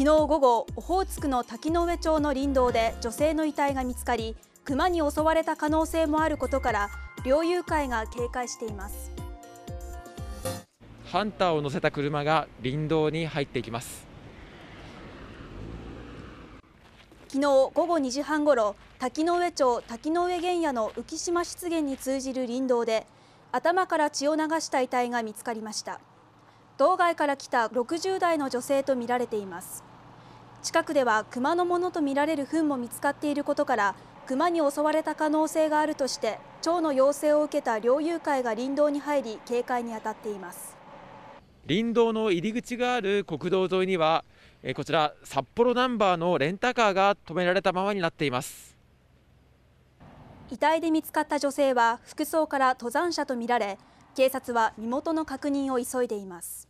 昨日午後、オホーツクの滝上町の林道で女性の遺体が見つかり、熊に襲われた可能性もあることから猟友会が警戒していますハンターを乗せた車が林道に入っていきます昨日午後2時半ごろ滝上町滝上原野の浮島湿原に通じる林道で頭から血を流した遺体が見つかりました道外から来た60代の女性と見られています近くでは熊のものとみられる糞も見つかっていることから熊に襲われた可能性があるとして町の要請を受けた猟友会が林道に入り警戒に当たっています林道の入り口がある国道沿いにはえこちら札幌ナンバーのレンタカーが止められたままになっています遺体で見つかった女性は服装から登山者とみられ警察は身元の確認を急いでいます。